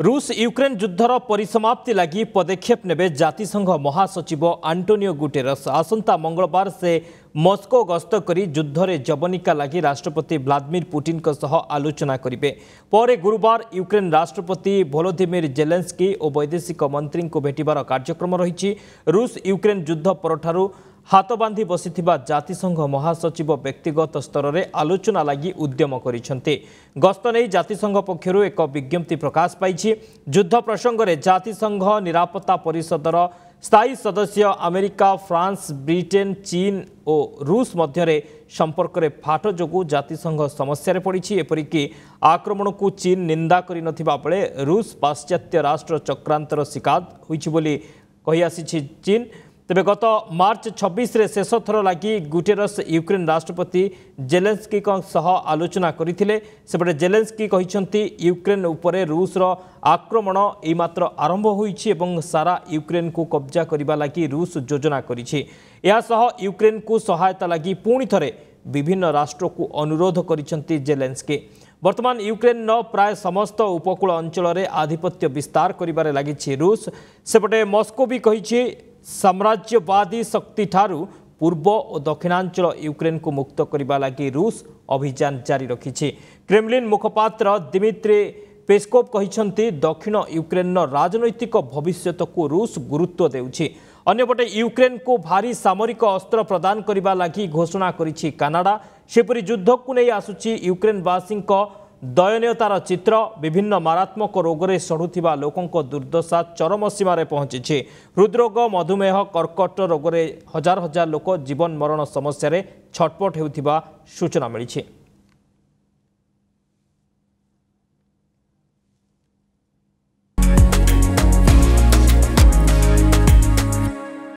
रुष Ukraine जुद्ध र परिसमाप्ति लाग्दै पदक्षेप ने जातिसङ्घ महासचिव आन्टोनियो गुटेरास से मस्को गस्त गस्तक युद्धले जवनीका लागि राष्ट्रपति पुटिन को सह आलोचना करिवे गुरुबार युक्रेन राष्ट्रपति ओ वैदेशिक बैदेशिक को भेटिबार कार्यक्रम रहेछ रुस युक्रेन युद्ध परठारु হাত বাঁধি বসি জাতিসংঘ মহাসচিব ব্যক্তিগত স্তরের আলোচনা লাগি উদ্যম করেছেন গস্ত নেই জাতিসংঘ পক্ষর এক বিজ্ঞপ্তি প্রকাশ পাইছে যুদ্ধ প্রসঙ্গে জাতিসংঘ নিরাপত্তা পরিষদর স্থায়ী সদস্য আমেরিকা ফ্রান্স ব্রিটেন চীন ও রুষ মধ্যে সম্পর্কের ফাট যোগু জাতিসংঘ সমস্যার পড়ছে এপরিকি আক্রমণক চীন নিন্দা করে নেলে রুষ পাশ্চাত্য রাষ্ট্র চক্রান্তর শিকার হয়েছে বলে কহিআসিছে চীন ତେବେ ଗତ ମାର୍ଚ୍ଚ ଛବିଶରେ ଶେଷ ଥର ଲାଗି ଗୁଟେରସ୍ ୟୁକ୍ରେନ୍ ରାଷ୍ଟ୍ରପତି ଜେଲେନ୍ସ୍କିଙ୍କ ସହ ଆଲୋଚନା କରିଥିଲେ ସେପଟେ ଜେଲେନ୍ସ୍କି କହିଛନ୍ତି ୟୁକ୍ରେନ୍ ଉପରେ ରୁଷ୍ର ଆକ୍ରମଣ ଏଇମାତ୍ର ଆରମ୍ଭ ହୋଇଛି ଏବଂ ସାରା ୟୁକ୍ରେନ୍କୁ କବ୍ଜା କରିବା ଲାଗି ରୁଷ୍ ଯୋଜନା କରିଛି ଏହାସହ ୟୁକ୍ରେନ୍କୁ ସହାୟତା ଲାଗି ପୁଣି ଥରେ ବିଭିନ୍ନ ରାଷ୍ଟ୍ରକୁ ଅନୁରୋଧ କରିଛନ୍ତି ଜେଲେନ୍ସ୍କି ବର୍ତ୍ତମାନ ୟୁକ୍ରେନ୍ର ପ୍ରାୟ ସମସ୍ତ ଉପକୂଳ ଅଞ୍ଚଳରେ ଆଧିପତ୍ୟ ବିସ୍ତାର କରିବାରେ ଲାଗିଛି ରୁଷ୍ ସେପଟେ ମସ୍କୋ ବି କହିଛି ସାମ୍ରାଜ୍ୟବାଦୀ ଶକ୍ତିଠାରୁ ପୂର୍ବ ଓ ଦକ୍ଷିଣାଞ୍ଚଳ ୟୁକ୍ରେନ୍କୁ ମୁକ୍ତ କରିବା ଲାଗି ରୁଷ ଅଭିଯାନ ଜାରି ରଖିଛି କ୍ରେମଲିନ୍ ମୁଖପାତ୍ର ଦିମିତ୍ରୀ ପେସ୍କୋପ୍ କହିଛନ୍ତି ଦକ୍ଷିଣ ୟୁକ୍ରେନ୍ର ରାଜନୈତିକ ଭବିଷ୍ୟତକୁ ରୁଷ ଗୁରୁତ୍ୱ ଦେଉଛି ଅନ୍ୟପଟେ ୟୁକ୍ରେନ୍କୁ ଭାରି ସାମରିକ ଅସ୍ତ୍ର ପ୍ରଦାନ କରିବା ଲାଗି ଘୋଷଣା କରିଛି କାନାଡ଼ା ସେପରି ଯୁଦ୍ଧକୁ ନେଇ ଆସୁଛି ୟୁକ୍ରେନ୍ବାସୀଙ୍କ ଦୟନୀୟତାର ଚିତ୍ର ବିଭିନ୍ନ ମାରାତ୍ମକ ରୋଗରେ ସଢ଼ୁଥିବା ଲୋକଙ୍କ ଦୁର୍ଦ୍ଦଶା ଚରମ ସୀମାରେ ପହଞ୍ଚିଛି ହୃଦ୍ରୋଗ ମଧୁମେହ କର୍କଟ ରୋଗରେ ହଜାର ହଜାର ଲୋକ ଜୀବନ ମରଣ ସମସ୍ୟାରେ ଛଟପଟ ହେଉଥିବା ସୂଚନା ମିଳିଛି